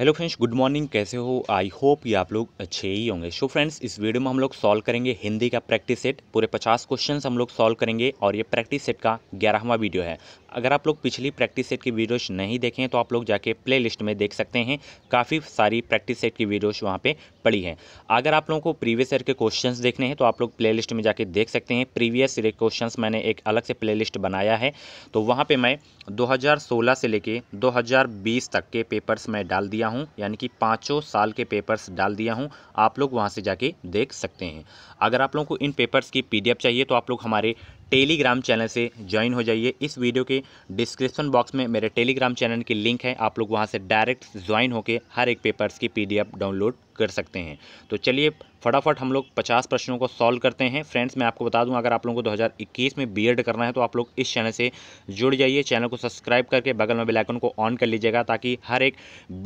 hello friends good morning कैसे हो I hope ये आप लोग अच्छे ही होंगे सो फ्रेंड्स इस वीडियो में हम लोग सॉल्व करेंगे हिंदी का प्रैक्टिस सेट पूरे 50 क्वेश्चंस हम लोग सॉल्व करेंगे और ये प्रैक्टिस सेट का ग्यारहवां वीडियो है अगर आप लोग पिछली प्रैक्टिस सेट की वीडियोस नहीं देखें तो आप लोग जाके प्ले लिस्ट में देख सकते हैं काफ़ी सारी प्रैक्टिस सेट की वीडियोज़ वहाँ पर पड़ी हैं अगर आप लोगों को प्रीवियस ईयर के क्वेश्चन देखने हैं तो आप लोग प्ले लिस्ट में जाके देख सकते हैं प्रीवियस ईयर क्वेश्चन मैंने एक अलग से प्ले लिस्ट बनाया है तो वहाँ पर मैं दो से लेके दो तक के पेपर्स मैं डाल दिया हूँ यानी कि पाँचों साल के पेपर्स डाल दिया हूँ आप लोग वहाँ से जाके देख सकते हैं अगर आप लोगों को इन पेपर्स की पीडीएफ चाहिए तो आप लोग हमारे टेलीग्राम चैनल से ज्वाइन हो जाइए इस वीडियो के डिस्क्रिप्शन बॉक्स में मेरे टेलीग्राम चैनल की लिंक है आप लोग वहाँ से डायरेक्ट ज्वाइन होकर हर एक पेपर्स की पीडीएफ डाउनलोड कर सकते हैं तो चलिए फटाफट हम लोग 50 प्रश्नों को सॉल्व करते हैं फ्रेंड्स मैं आपको बता दूं अगर आप लोगों को 2021 में बीएड करना है तो आप लोग इस चैनल से जुड़ जाइए चैनल को सब्सक्राइब करके बगल में बेल आइकन को ऑन कर लीजिएगा ताकि हर एक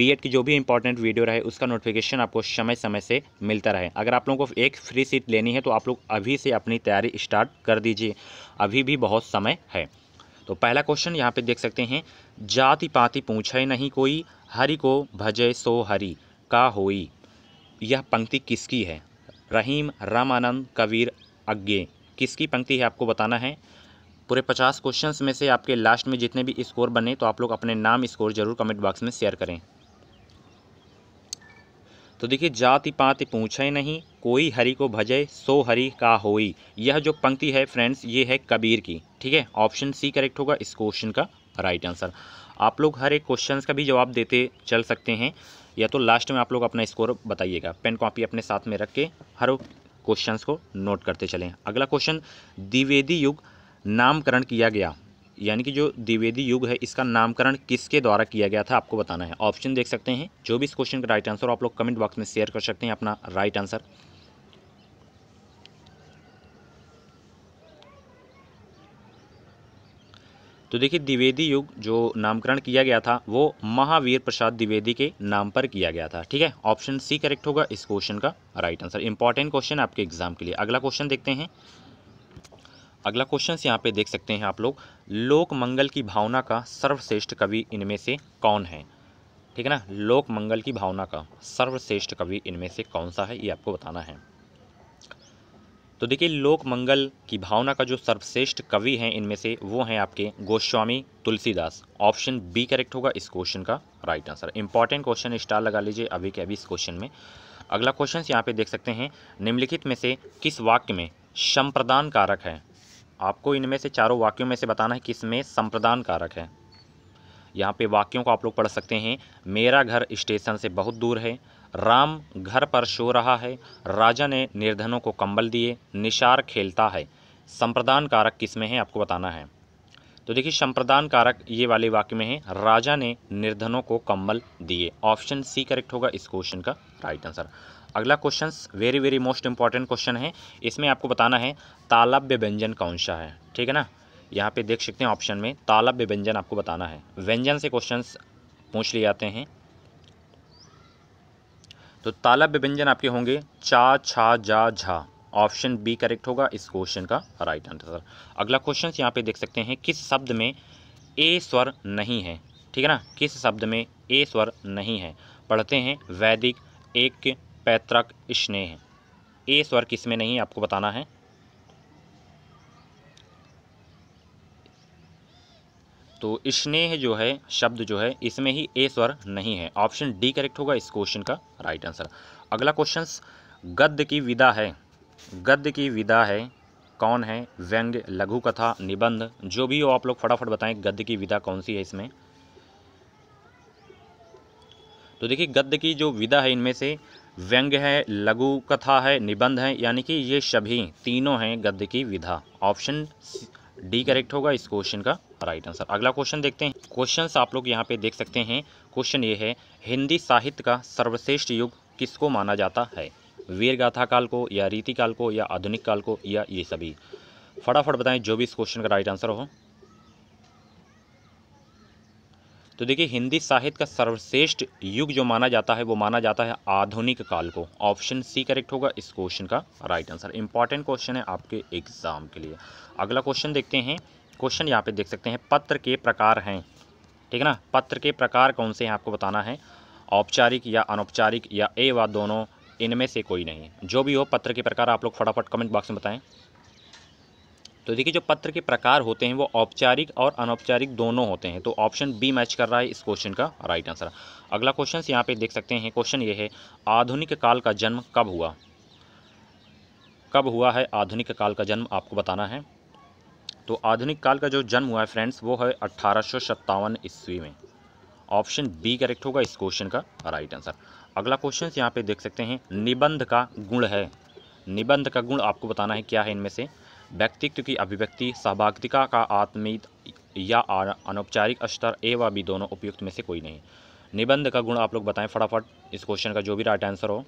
बीएड की जो भी इंपॉर्टेंट वीडियो रहे उसका नोटिफिकेशन आपको समय समय से मिलता रहे अगर आप लोगों को एक फ्री सीट लेनी है तो आप लोग अभी से अपनी तैयारी स्टार्ट कर दीजिए अभी भी बहुत समय है तो पहला क्वेश्चन यहाँ पे देख सकते हैं जाति पाति पूछे नहीं कोई हरि को भजे सो हरि का होई यह पंक्ति किसकी है रहीम रामानंद कबीर अज्ञे किसकी पंक्ति है आपको बताना है पूरे पचास क्वेश्चंस में से आपके लास्ट में जितने भी स्कोर बने तो आप लोग अपने नाम स्कोर जरूर कमेंट बॉक्स में शेयर करें तो देखिए जाति पाति पूछे नहीं कोई हरि को भजे सो हरि का होई यह जो पंक्ति है फ्रेंड्स ये है कबीर की ठीक है ऑप्शन सी करेक्ट होगा इस क्वेश्चन का राइट आंसर आप लोग हर एक क्वेश्चन का भी जवाब देते चल सकते हैं या तो लास्ट में आप लोग अपना स्कोर बताइएगा पेन कॉपी अपने साथ में रख के हर क्वेश्चंस को नोट करते चलें अगला क्वेश्चन द्विवेदी युग नामकरण किया गया यानी कि जो द्विवेदी युग है इसका नामकरण किसके द्वारा किया गया था आपको बताना है ऑप्शन देख सकते हैं जो भी इस क्वेश्चन का राइट आंसर आप लोग कमेंट बॉक्स में शेयर कर सकते हैं अपना राइट आंसर तो देखिए द्विवेदी युग जो नामकरण किया गया था वो महावीर प्रसाद द्विवेदी के नाम पर किया गया था ठीक है ऑप्शन सी करेक्ट होगा इस क्वेश्चन का राइट आंसर इंपॉर्टेंट क्वेश्चन आपके एग्जाम के लिए अगला क्वेश्चन देखते हैं अगला क्वेश्चन यहाँ पे देख सकते हैं आप लोग लोक मंगल की भावना का सर्वश्रेष्ठ कवि इनमें से कौन है ठीक है ना लोक मंगल की भावना का सर्वश्रेष्ठ कवि इनमें से कौन सा है ये आपको बताना है तो देखिए लोक मंगल की भावना का जो सर्वश्रेष्ठ कवि हैं इनमें से वो हैं आपके Goswami Tulsidas option B correct होगा इस क्वेश्चन का right answer important question star लगा लीजिए अभी के अभी इस क्वेश्चन में अगला क्वेश्चन यहाँ पे देख सकते हैं निम्नलिखित में से किस वाक्य में संप्रदान कारक है आपको इनमें से चारों वाक्यों में से बताना है किस में संप्रदान कारक है यहाँ पे वाक्यों को आप लोग पढ़ सकते हैं मेरा घर स्टेशन से बहुत दूर है राम घर पर सो रहा है राजा ने निर्धनों को कंबल दिए निशार खेलता है संप्रदान कारक किस में है आपको बताना है तो देखिए संप्रदान कारक ये वाले वाक्य में है राजा ने निर्धनों को कंबल दिए ऑप्शन सी करेक्ट होगा इस क्वेश्चन का राइट आंसर अगला question very very most important question है इसमें आपको बताना है तालब्य व्यंजन कौन सा है ठीक है ना यहाँ पे देख सकते हैं ऑप्शन में तालब्य व्यंजन आपको बताना है व्यंजन से क्वेश्चन पूछ लिए जाते हैं तो ताला व्यंजन आपके होंगे चा छा जा झा ऑप्शन बी करेक्ट होगा इस क्वेश्चन का राइट आंसर अगला क्वेश्चन यहाँ पे देख सकते हैं किस शब्द में ए स्वर नहीं है ठीक है ना किस शब्द में ए स्वर नहीं है पढ़ते हैं वैदिक एक पैतृक स्नेह ए स्वर किस में नहीं है आपको बताना है तो स्नेह जो है शब्द जो है इसमें ही ए स्वर नहीं है ऑप्शन डी करेक्ट होगा इस क्वेश्चन का राइट आंसर अगला क्वेश्चन गद्य की विदा है गद्य की विदा है कौन है व्यंग्य लघु कथा निबंध जो भी हो आप लोग फटाफट बताएं गद्य की विधा कौन सी है इसमें तो देखिए गद्य की जो विधा है इनमें से व्यंग्य है लघु कथा है निबंध है यानी कि ये सभी तीनों हैं गद्य की विधा ऑप्शन डी करेक्ट होगा इस क्वेश्चन का इसका राइट आंसर अगला क्वेश्चन देखते हैं क्वेश्चन आप लोग यहाँ पे देख सकते हैं क्वेश्चन ये है हिंदी साहित्य का सर्वश्रेष्ठ युग किसको माना जाता है वीर गाथा काल को या रीति काल को या आधुनिक काल को या ये सभी फटाफट बताएं जो भी इस क्वेश्चन का राइट आंसर हो तो देखिए हिंदी साहित्य का सर्वश्रेष्ठ युग जो माना जाता है वो माना जाता है आधुनिक काल को ऑप्शन सी करेक्ट होगा इस क्वेश्चन का राइट आंसर इंपॉर्टेंट क्वेश्चन है आपके एग्जाम के लिए अगला क्वेश्चन देखते हैं क्वेश्चन यहाँ पे देख सकते हैं पत्र के प्रकार हैं ठीक है ना पत्र के प्रकार कौन से हैं आपको बताना है औपचारिक या अनौपचारिक या ए व दोनों इनमें से कोई नहीं जो भी हो पत्र के प्रकार आप लोग फटाफट कमेंट बॉक्स में बताएं तो देखिए जो पत्र के प्रकार होते हैं वो औपचारिक और अनौपचारिक दोनों होते हैं तो ऑप्शन बी मैच कर रहा है इस क्वेश्चन का राइट आंसर अगला क्वेश्चन यहाँ पे देख सकते हैं क्वेश्चन ये है आधुनिक काल का जन्म कब हुआ कब हुआ है आधुनिक काल का जन्म आपको बताना है तो आधुनिक काल का जो जन्म हुआ है फ्रेंड्स वो है अट्ठारह ईस्वी में ऑप्शन बी करेक्ट होगा इस क्वेश्चन का राइट आंसर अगला क्वेश्चन यहाँ पे देख सकते हैं निबंध का गुण है निबंध का गुण आपको बताना है क्या है इनमें से व्यक्तित्व की अभिव्यक्ति सहभागिता का आत्मित या अनौपचारिक स्तर ए व बी दोनों उपयुक्त में से कोई नहीं निबंध का गुण आप लोग बताएं फटाफट इस क्वेश्चन का जो भी राइट आंसर हो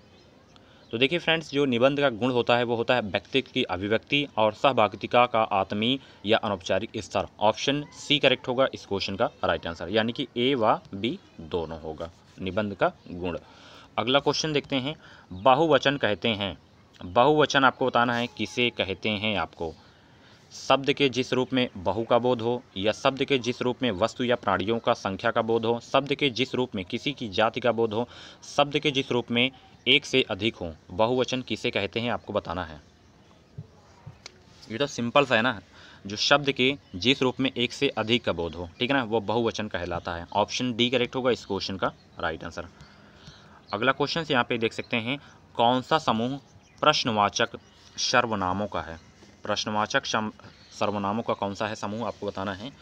तो देखिए फ्रेंड्स जो निबंध का गुण होता है वो होता है व्यक्ति की अभिव्यक्ति और सहभागिता का आत्मी या अनौपचारिक स्तर ऑप्शन सी करेक्ट होगा इस क्वेश्चन का राइट आंसर यानी कि ए व बी दोनों होगा निबंध का गुण अगला क्वेश्चन देखते हैं बाहुवचन कहते हैं बहुवचन आपको बताना है किसे कहते हैं आपको शब्द के जिस रूप में बहु का बोध हो या शब्द के जिस रूप में वस्तु या प्राणियों का संख्या का बोध हो शब्द के जिस रूप में किसी की जाति का बोध हो शब्द के जिस रूप में एक से अधिक हों बहुवचन किसे कहते हैं आपको बताना है ये तो सिंपल सा है ना जो शब्द के जिस रूप में एक से अधिक का बोध हो ठीक है ना वो बहुवचन कहलाता है ऑप्शन डी करेक्ट होगा इस क्वेश्चन का राइट आंसर अगला क्वेश्चन यहाँ पे देख सकते हैं कौन सा समूह प्रश्नवाचक सर्वनामों का है प्रश्नवाचक सर्वनामों का कौन सा है समूह आपको बताना है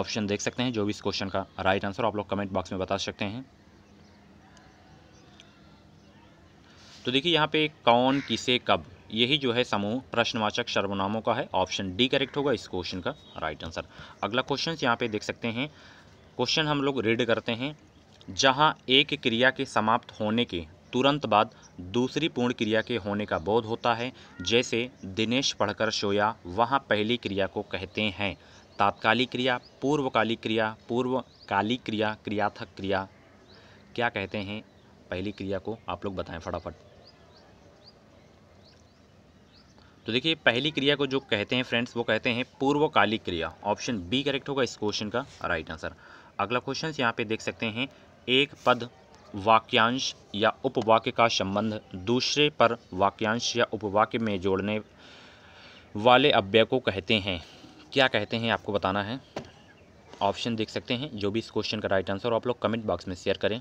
ऑप्शन देख सकते हैं जो भी इस क्वेश्चन का राइट आंसर आप लोग कमेंट बॉक्स में बता सकते हैं तो देखिए यहाँ पे कौन किसे कब यही जो है समूह प्रश्नवाचक सर्वनामों का है ऑप्शन डी करेक्ट होगा इस क्वेश्चन का राइट आंसर अगला क्वेश्चन यहाँ पे देख सकते हैं क्वेश्चन हम लोग रीड करते हैं जहाँ एक क्रिया के समाप्त होने के तुरंत बाद दूसरी पूर्ण क्रिया के होने का बोध होता है जैसे दिनेश पढ़कर सोया वहाँ पहली क्रिया को कहते हैं तात्कालिक क्रिया पूर्वकालिक क्रिया पूर्वकालिक क्रिया क्रियाथक क्रिया क्या कहते हैं पहली क्रिया को आप लोग बताएं फटाफट तो देखिए पहली क्रिया को जो कहते हैं फ्रेंड्स वो कहते हैं पूर्वकालिक क्रिया ऑप्शन बी करेक्ट होगा इस क्वेश्चन का राइट आंसर अगला क्वेश्चन यहाँ पे देख सकते हैं एक पद वाक्यांश या उपवाक्य का संबंध दूसरे पर वाक्यांश या उपवाक्य में जोड़ने वाले अव्यय को कहते हैं क्या कहते हैं आपको बताना है ऑप्शन देख सकते हैं जो भी इस क्वेश्चन का राइट आंसर आप लोग कमेंट बॉक्स में शेयर करें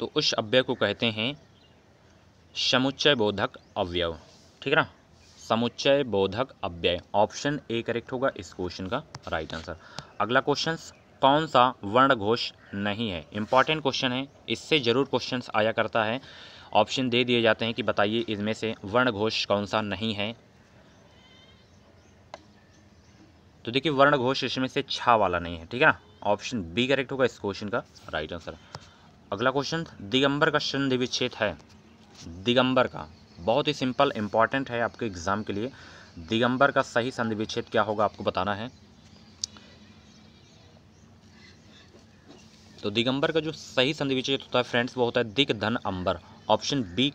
तो उस अव्यय को कहते हैं समुच्चय बोधक अव्यय ठीक है ना समुच्चय बोधक अव्यय ऑप्शन ए करेक्ट होगा इस क्वेश्चन का राइट आंसर अगला क्वेश्चन कौन सा वर्ण घोष नहीं है इंपॉर्टेंट क्वेश्चन है इससे जरूर क्वेश्चन आया करता है ऑप्शन दे दिए जाते हैं कि बताइए इसमें से वर्ण घोष कौन सा नहीं है तो देखिए वर्ण घोष इसमें से छा वाला नहीं है ठीक है ना ऑप्शन बी करेक्ट होगा इस क्वेश्चन का राइट आंसर अगला क्वेश्चन दिगंबर का संधि विच्छेद है दिगंबर का बहुत ही सिंपल इंपॉर्टेंट है आपके एग्जाम के लिए दिगंबर का सही संधि विच्छेद क्या होगा आपको बताना है तो दिगंबर का जो सही संधि विच्छेद होता है फ्रेंड्स वो होता है दिग धन अंबर ऑप्शन बी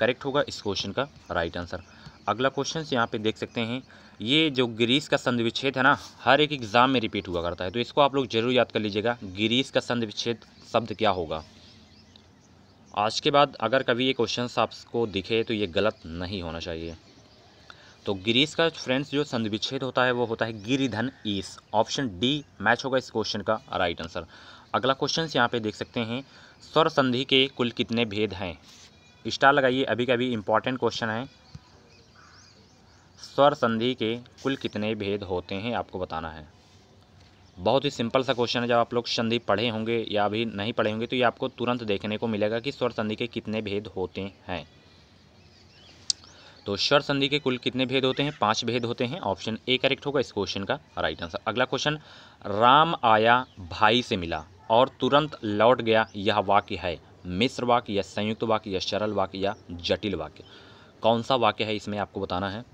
करेक्ट होगा इस क्वेश्चन का राइट आंसर अगला क्वेश्चन यहाँ पे देख सकते हैं ये जो ग्रीस का संधि विच्छेद है ना हर एक एग्ज़ाम में रिपीट हुआ करता है तो इसको आप लोग जरूर याद कर लीजिएगा ग्रीस का संधि विच्छेद शब्द क्या होगा आज के बाद अगर कभी ये क्वेश्चन आपको दिखे तो ये गलत नहीं होना चाहिए तो ग्रीस का फ्रेंड्स जो संधि विच्छेद होता है वो होता है गिरिधन ईस ऑप्शन डी मैच होगा इस क्वेश्चन का राइट आंसर अगला क्वेश्चन यहाँ पे देख सकते हैं स्वर संधि के कुल कितने भेद हैं स्टार लगाइए अभी का अभी इंपॉर्टेंट क्वेश्चन है स्वर संधि के कुल कितने भेद होते हैं आपको बताना है बहुत ही सिंपल सा क्वेश्चन है जब आप लोग संधि पढ़े होंगे या अभी नहीं पढ़े होंगे तो ये आपको तुरंत देखने को मिलेगा कि स्वर संधि के कितने भेद होते हैं तो स्वर संधि के कुल कितने भेद होते हैं पांच भेद होते हैं ऑप्शन ए करेक्ट होगा इस क्वेश्चन का राइट आंसर अगला क्वेश्चन राम आया भाई से मिला और तुरंत लौट गया यह वाक्य है मिश्र वाक्य या संयुक्त वाक्य या सरल वाक्य या जटिल वाक्य कौन सा वाक्य है इसमें आपको बताना है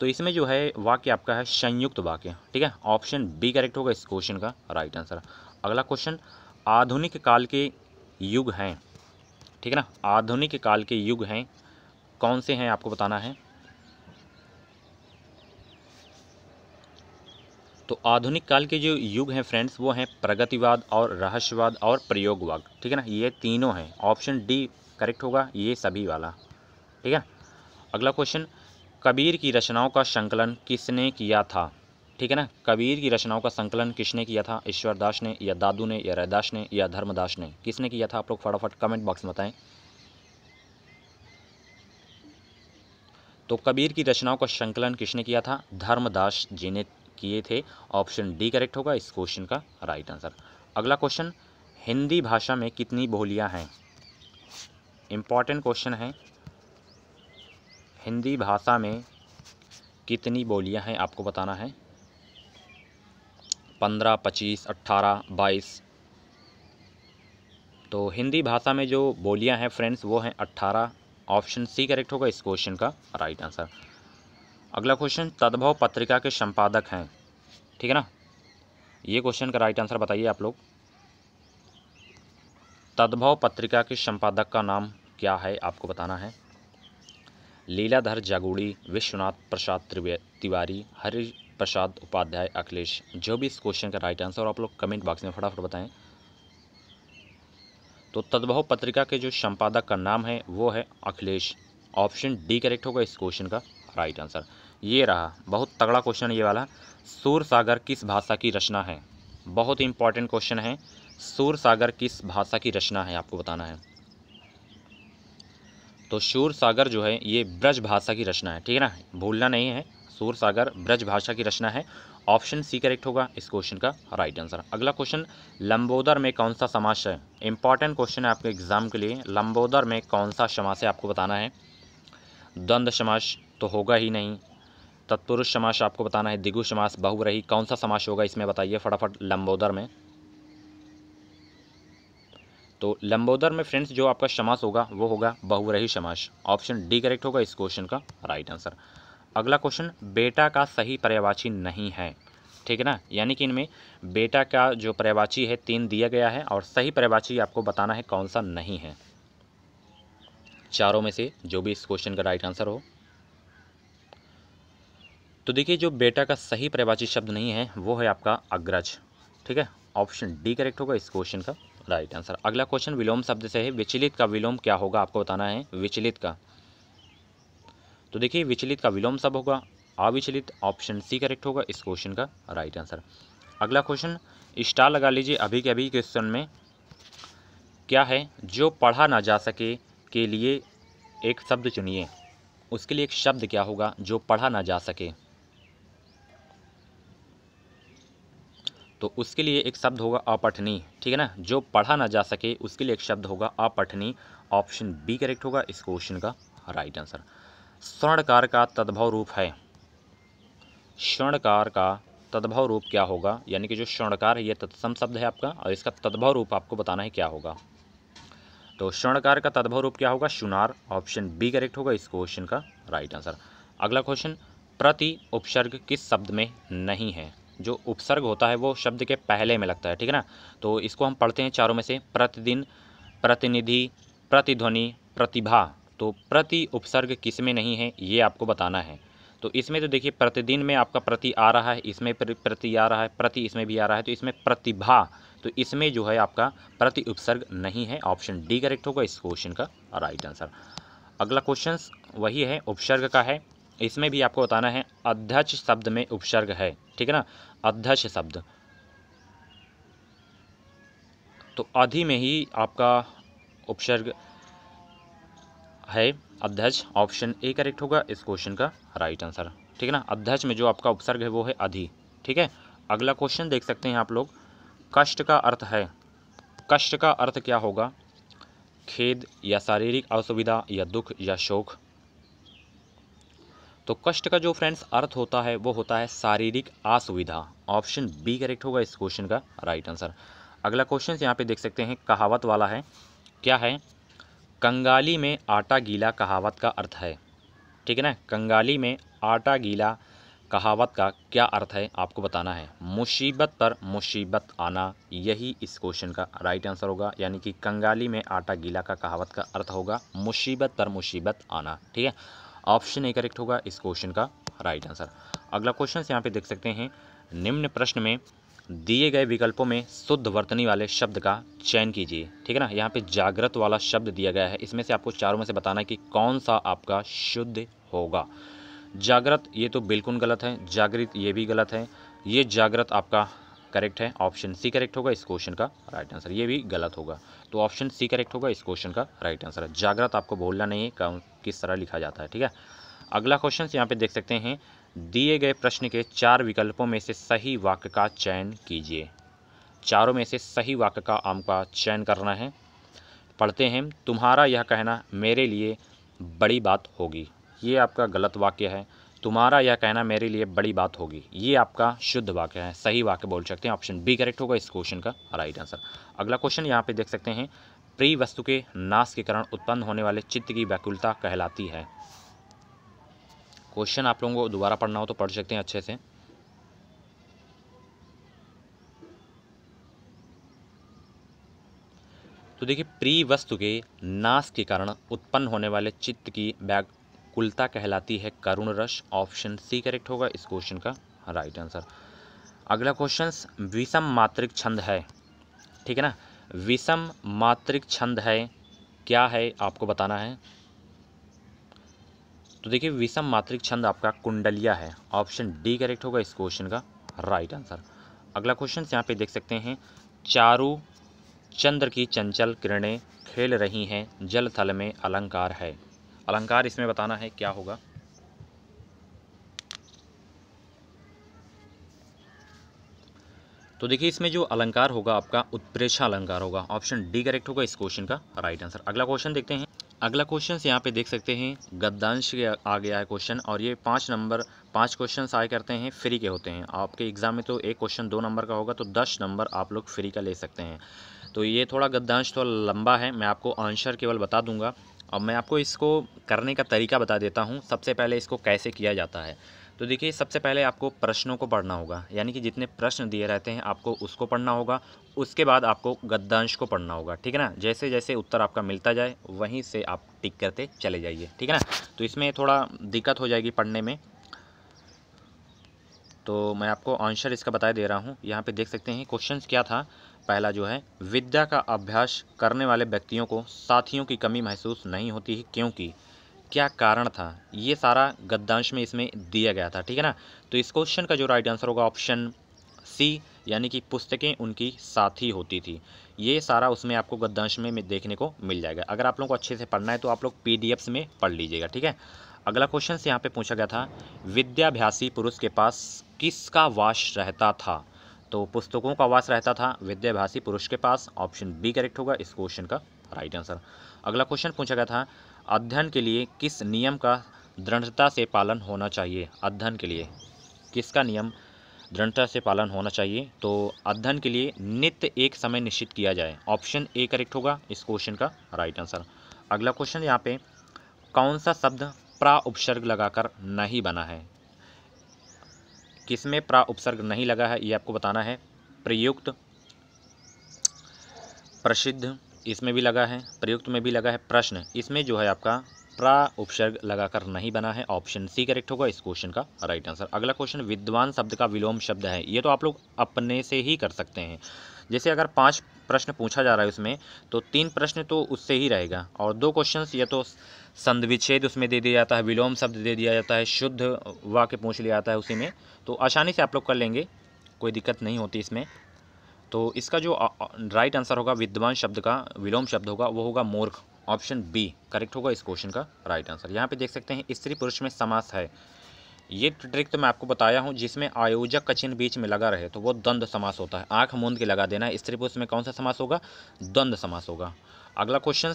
तो इसमें जो है वाक्य आपका है संयुक्त वाक्य ठीक है ऑप्शन बी करेक्ट होगा इस क्वेश्चन का राइट आंसर अगला क्वेश्चन आधुनिक काल के युग हैं ठीक है ना आधुनिक काल के युग हैं कौन से हैं आपको बताना है तो आधुनिक काल के जो युग हैं फ्रेंड्स वो हैं प्रगतिवाद और रहस्यवाद और प्रयोगवाद ठीक है ना ये तीनों हैं ऑप्शन डी करेक्ट होगा ये सभी वाला ठीक है अगला क्वेश्चन कबीर की रचनाओं का संकलन किसने किया था ठीक है ना कबीर की रचनाओं का संकलन किसने किया था ईश्वरदास ने या दादू ने या रैदास ने या धर्मदास ने किसने किया था आप लोग फटाफट कमेंट बॉक्स में बताएं तो कबीर की रचनाओं का संकलन किसने किया था धर्मदास जी ने किए थे ऑप्शन डी करेक्ट होगा इस क्वेश्चन का राइट आंसर अगला क्वेश्चन हिंदी भाषा में कितनी बोलियां हैं इंपॉर्टेंट क्वेश्चन है हिंदी भाषा में कितनी बोलियां हैं आपको बताना है पंद्रह पच्चीस अट्ठारह बाईस तो हिंदी भाषा में जो बोलियां हैं फ्रेंड्स वो हैं अट्ठारह ऑप्शन सी करेक्ट होगा इस क्वेश्चन का राइट आंसर अगला क्वेश्चन तद्भव पत्रिका के संपादक हैं ठीक है ना ये क्वेश्चन का राइट आंसर बताइए आप लोग तद्भव पत्रिका के संपादक का नाम क्या है आपको बताना है लीलाधर जागुड़ी विश्वनाथ प्रसाद तिवारी हरि प्रसाद उपाध्याय अखिलेश जो भी इस क्वेश्चन का राइट आंसर आप लोग कमेंट बॉक्स में फटाफट बताएं तो तद्भव पत्रिका के जो संपादक का नाम है वो है अखिलेश ऑप्शन डी करेक्ट होगा इस क्वेश्चन का राइट आंसर ये रहा बहुत तगड़ा क्वेश्चन ये वाला सूर सागर किस भाषा की रचना है बहुत इंपॉर्टेंट क्वेश्चन है सूर सागर किस भाषा की रचना है आपको बताना है तो शूर सागर जो है ये ब्रज भाषा की रचना है ठीक है ना भूलना नहीं है शूर सागर ब्रज भाषा की रचना है ऑप्शन सी करेक्ट होगा इस क्वेश्चन का राइट आंसर अगला क्वेश्चन लंबोदर में कौन सा समास है इंपॉर्टेंट क्वेश्चन है आपके एग्जाम के लिए लंबोदर में कौन सा समास है आपको बताना है द्वंद समास तो होगा ही नहीं तत्पुरुष समास आपको बताना है दिगु समास बहु रही कौन सा समास होगा इसमें बताइए फटाफट लंबोदर में तो लंबोदर में फ्रेंड्स जो आपका समास होगा वो होगा बहुरही समास ऑप्शन डी करेक्ट होगा इस क्वेश्चन का राइट आंसर अगला क्वेश्चन बेटा का सही पर्यावाची नहीं है ठीक है ना यानी कि इनमें बेटा का जो पर्यावाची है तीन दिया गया है और सही पर्यावाची आपको बताना है कौन सा नहीं है चारों में से जो भी इस क्वेश्चन का राइट आंसर हो तो देखिए जो बेटा का सही पर्यावाची शब्द नहीं है वो है आपका अग्रज ठीक है ऑप्शन डी करेक्ट होगा इस क्वेश्चन का राइट आंसर अगला क्वेश्चन विलोम शब्द से है विचलित का विलोम क्या होगा आपको बताना है विचलित का तो देखिए विचलित का विलोम शब्द होगा अविचलित ऑप्शन सी करेक्ट होगा इस क्वेश्चन का राइट आंसर अगला क्वेश्चन स्टार लगा लीजिए अभी के अभी क्वेश्चन में क्या है जो पढ़ा ना जा सके के लिए एक शब्द चुनिए उसके लिए एक शब्द क्या होगा जो पढ़ा ना जा सके तो उसके लिए एक शब्द होगा अपठनी ठीक है ना जो पढ़ा ना जा सके उसके लिए एक शब्द होगा अपठनी ऑप्शन बी करेक्ट होगा इस क्वेश्चन का राइट आंसर स्वर्णकार का तद्भव रूप है स्वर्णकार का तद्भव रूप क्या होगा यानी कि जो स्वर्णकार है ये तत्सम शब्द है आपका और इसका तद्भव रूप आपको बताना है क्या होगा तो स्वर्णकार का तद्भव रूप क्या होगा शुनार ऑप्शन बी करेक्ट होगा इस क्वेश्चन का राइट आंसर अगला क्वेश्चन प्रति उपसर्ग किस शब्द में नहीं है जो उपसर्ग होता है वो शब्द के पहले में लगता है ठीक है ना तो इसको हम पढ़ते हैं चारों में से प्रतिदिन प्रतिनिधि प्रतिध्वनि प्रतिभा तो प्रति उपसर्ग किस में नहीं है ये आपको बताना है तो इसमें तो देखिए प्रतिदिन में आपका प्रति आ रहा है इसमें प्रति आ रहा है प्रति इसमें भी आ रहा है तो इसमें प्रतिभा तो इसमें जो है आपका प्रति उपसर्ग नहीं है ऑप्शन डी करेक्ट होगा इस क्वेश्चन का राइट आंसर अगला क्वेश्चन वही है उपसर्ग का है इसमें भी आपको बताना है अध्यक्ष शब्द में उपसर्ग है ठीक है ना अध्यक्ष शब्द तो अधि में ही आपका उपसर्ग है अध्यक्ष ऑप्शन ए करेक्ट होगा इस क्वेश्चन का राइट आंसर ठीक है ना अध्यक्ष में जो आपका उपसर्ग है वो है अधि ठीक है अगला क्वेश्चन देख सकते हैं आप लोग कष्ट का अर्थ है कष्ट का अर्थ क्या होगा खेद या शारीरिक असुविधा या दुख या शोक तो कष्ट का जो फ्रेंड्स अर्थ होता है वो होता है शारीरिक असुविधा ऑप्शन बी करेक्ट होगा इस क्वेश्चन का राइट आंसर अगला क्वेश्चन यहाँ पे देख सकते हैं कहावत वाला है क्या है कंगाली में आटा गीला कहावत का अर्थ है ठीक है ना कंगाली में आटा गीला कहावत का क्या अर्थ है आपको बताना है मुसीबत पर मुसीबत आना यही इस क्वेश्चन का राइट आंसर होगा यानी कि कंगाली में आटा गीला का कहावत का अर्थ होगा मुसीबत पर मुसीबत आना ठीक है ऑप्शन ए करेक्ट होगा इस क्वेश्चन का राइट आंसर अगला क्वेश्चन यहाँ पे देख सकते हैं निम्न प्रश्न में दिए गए विकल्पों में शुद्ध वर्तनी वाले शब्द का चयन कीजिए ठीक है ना यहाँ पे जागृत वाला शब्द दिया गया है इसमें से आपको चारों में से बताना है कि कौन सा आपका शुद्ध होगा जागृत ये तो बिल्कुल गलत है जागृत ये भी गलत है ये जागृत आपका करेक्ट है ऑप्शन सी करेक्ट होगा इस क्वेश्चन का राइट आंसर ये भी गलत होगा तो ऑप्शन सी करेक्ट होगा इस क्वेश्चन का राइट आंसर है जागृत आपको बोलना नहीं है कौन किस तरह लिखा जाता है ठीक है अगला क्वेश्चन यहाँ पे देख सकते हैं दिए गए प्रश्न के चार विकल्पों में से सही वाक्य का चयन कीजिए चारों में से सही वाक्य का आम का चयन करना है पढ़ते हैं तुम्हारा यह कहना मेरे लिए बड़ी बात होगी ये आपका गलत वाक्य है तुम्हारा यह कहना मेरे लिए बड़ी बात होगी ये आपका शुद्ध वाक्य है सही वाक्य बोल सकते हैं ऑप्शन बी करेक्ट होगा इस क्वेश्चन का राइट आंसर अगला क्वेश्चन यहाँ पे देख सकते हैं प्रिय वस्तु के नाश के कारण उत्पन्न होने वाले चित्त की व्याकुलता कहलाती है क्वेश्चन आप लोगों को दोबारा पढ़ना हो तो पढ़ सकते हैं अच्छे से तो देखिए प्रिय वस्तु के नाश के कारण उत्पन्न होने वाले चित्त की व्याकुलता कहलाती है करुण रस ऑप्शन सी करेक्ट होगा इस क्वेश्चन का राइट आंसर अगला क्वेश्चन विषम मात्रिक छंद है ठीक है ना विषम मात्रिक छंद है क्या है आपको बताना है तो देखिए विषम मात्रिक छंद आपका कुंडलिया है ऑप्शन डी करेक्ट होगा इस क्वेश्चन का राइट आंसर अगला क्वेश्चन यहाँ पे देख सकते हैं चारू चंद्र की चंचल किरणें खेल रही हैं जल थल में अलंकार है अलंकार इसमें बताना है क्या होगा तो देखिए इसमें जो अलंकार होगा आपका उत्प्रेक्षा अलंकार होगा ऑप्शन डी करेक्ट होगा इस क्वेश्चन का राइट आंसर अगला क्वेश्चन देखते हैं अगला क्वेश्चन यहाँ पे देख सकते हैं गद्दांश आ गया है क्वेश्चन और ये पांच नंबर पांच क्वेश्चन आए करते हैं फ्री के होते हैं आपके एग्ज़ाम में तो एक क्वेश्चन दो नंबर का होगा तो दस नंबर आप लोग फ्री का ले सकते हैं तो ये थोड़ा गद्दांश थोड़ा तो लंबा है मैं आपको आंसर केवल बता दूंगा अब मैं आपको इसको करने का तरीका बता देता हूँ सबसे पहले इसको कैसे किया जाता है तो देखिए सबसे पहले आपको प्रश्नों को पढ़ना होगा यानी कि जितने प्रश्न दिए रहते हैं आपको उसको पढ़ना होगा उसके बाद आपको गद्यांश को पढ़ना होगा ठीक है ना जैसे जैसे उत्तर आपका मिलता जाए वहीं से आप टिक करते चले जाइए ठीक है ना तो इसमें थोड़ा दिक्कत हो जाएगी पढ़ने में तो मैं आपको आंसर इसका बता दे रहा हूँ यहाँ पर देख सकते हैं क्वेश्चन क्या था पहला जो है विद्या का अभ्यास करने वाले व्यक्तियों को साथियों की कमी महसूस नहीं होती है क्योंकि क्या कारण था ये सारा गद्दांश में इसमें दिया गया था ठीक है ना तो इस क्वेश्चन का जो राइट आंसर होगा ऑप्शन सी यानी कि पुस्तकें उनकी साथी होती थी ये सारा उसमें आपको गद्दांश में देखने को मिल जाएगा अगर आप लोग को अच्छे से पढ़ना है तो आप लोग पी में पढ़ लीजिएगा ठीक है अगला क्वेश्चन यहाँ पे पूछा गया था विद्याभ्यासी पुरुष के पास किसका वाश रहता था तो पुस्तकों का वास रहता था विद्याभाषी पुरुष के पास ऑप्शन बी करेक्ट होगा इस क्वेश्चन का राइट आंसर अगला क्वेश्चन पूछा गया था अध्ययन के लिए किस नियम का दृढ़ता से पालन होना चाहिए अध्ययन के लिए किसका नियम दृढ़ता से पालन होना चाहिए तो अध्ययन के लिए नित्य एक समय निश्चित किया जाए ऑप्शन ए करेक्ट होगा इस क्वेश्चन का राइट आंसर अगला क्वेश्चन यहाँ पे कौन सा शब्द प्रा उपसर्ग लगाकर नहीं बना है किसमें प्रा उपसर्ग नहीं लगा है ये आपको बताना है प्रयुक्त प्रसिद्ध इसमें भी लगा है प्रयुक्त में भी लगा है प्रश्न इसमें जो है आपका प्रा उपसर्ग लगाकर नहीं बना है ऑप्शन सी करेक्ट होगा इस क्वेश्चन का राइट आंसर अगला क्वेश्चन विद्वान शब्द का विलोम शब्द है ये तो आप लोग अपने से ही कर सकते हैं जैसे अगर पाँच प्रश्न पूछा जा रहा है उसमें तो तीन प्रश्न तो उससे ही रहेगा और दो क्वेश्चन या तो संध विच्छेद उसमें दे दिया जाता है विलोम शब्द दे दिया जाता है शुद्ध वाक्य पूछ लिया जाता है उसी में तो आसानी से आप लोग कर लेंगे कोई दिक्कत नहीं होती इसमें तो इसका जो राइट आंसर होगा विद्वान शब्द का विलोम शब्द होगा वो होगा मूर्ख ऑप्शन बी करेक्ट होगा इस क्वेश्चन का राइट आंसर यहाँ पे देख सकते हैं स्त्री पुरुष में समास है ये ट्रिक तो मैं आपको बताया हूँ जिसमें आयोजक का चिन्ह बीच में लगा रहे तो वो द्वंद्व समास होता है आंख मूंद के लगा देना है स्त्री पुरुष में कौन सा समास होगा द्वंद्व समास होगा अगला क्वेश्चन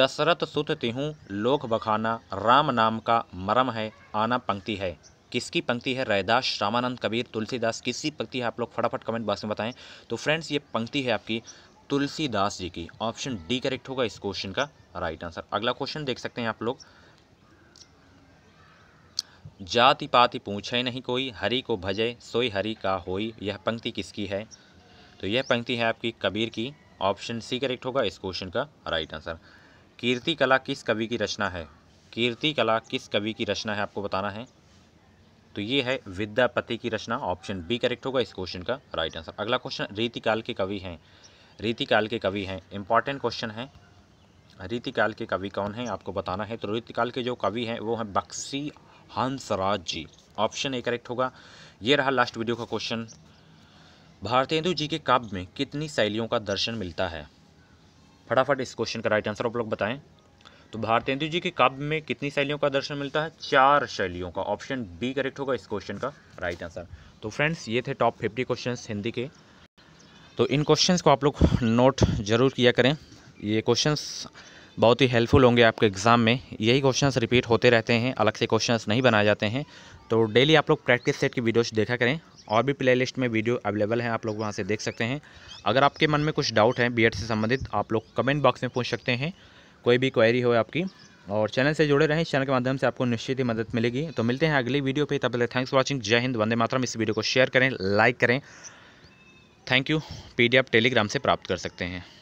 दशरथ सुत तिहू लोक बखाना राम नाम का मरम है आना पंक्ति है किसकी पंक्ति है रैदास रामानंद कबीर तुलसीदास किसकी पंक्ति है आप लोग फटाफट कमेंट बॉक्स में बताएं तो फ्रेंड्स ये पंक्ति है आपकी तुलसीदास जी की ऑप्शन डी करेक्ट होगा इस क्वेश्चन का राइट आंसर अगला क्वेश्चन देख सकते हैं आप लोग जाति पाति पूछे नहीं कोई हरि को भजे सोई हरि का होई यह पंक्ति किसकी है तो यह पंक्ति है आपकी कबीर की ऑप्शन सी करेक्ट होगा इस क्वेश्चन का राइट आंसर कीर्ति कला किस कवि की रचना है कीर्ति कला किस कवि की रचना है आपको बताना है तो ये है विद्यापति की रचना ऑप्शन बी करेक्ट होगा इस क्वेश्चन का राइट आंसर अगला क्वेश्चन रीतिकाल के कवि हैं रीतिकाल के कवि हैं इंपॉर्टेंट क्वेश्चन है रीतिकाल के कवि कौन हैं आपको बताना है तो रीतिकाल के जो कवि हैं वो हैं Bakshi Hansraj ji option A correct होगा ये रहा लास्ट वीडियो का क्वेश्चन भारतेंदु जी के काव्य में कितनी शैलियों का दर्शन मिलता है फटाफट इस क्वेश्चन का राइट आंसर आप लोग बताएं तो भारतेंदु जी के काव्य में कितनी शैलियों का दर्शन मिलता है चार शैलियों का ऑप्शन बी करेक्ट होगा इस क्वेश्चन का राइट आंसर तो फ्रेंड्स ये थे टॉप फिफ्टी क्वेश्चन हिंदी के तो इन क्वेश्चन को आप लोग नोट ज़रूर किया करें ये क्वेश्चन बहुत ही हेल्पफुल होंगे आपके एग्ज़ाम में यही क्वेश्चंस रिपीट होते रहते हैं अलग से क्वेश्चंस नहीं बनाए जाते हैं तो डेली आप लोग प्रैक्टिस सेट की वीडियोस देखा करें और भी प्लेलिस्ट में वीडियो अवेलेबल हैं आप लोग वहाँ से देख सकते हैं अगर आपके मन में कुछ डाउट है बी से संबंधित आप लोग कमेंट बॉक्स में पूछ सकते हैं कोई भी क्वेरी हो आपकी और चैनल से जुड़े रहें चैनल के माध्यम से आपको निश्चित ही मदद मिलेगी तो मिलते हैं अगली वीडियो पे तब तक थैंक्स फॉर वाचिंग जय हिंद वंदे मातरम इस वीडियो को शेयर करें लाइक करें थैंक यू पीडीएफ टेलीग्राम से प्राप्त कर सकते हैं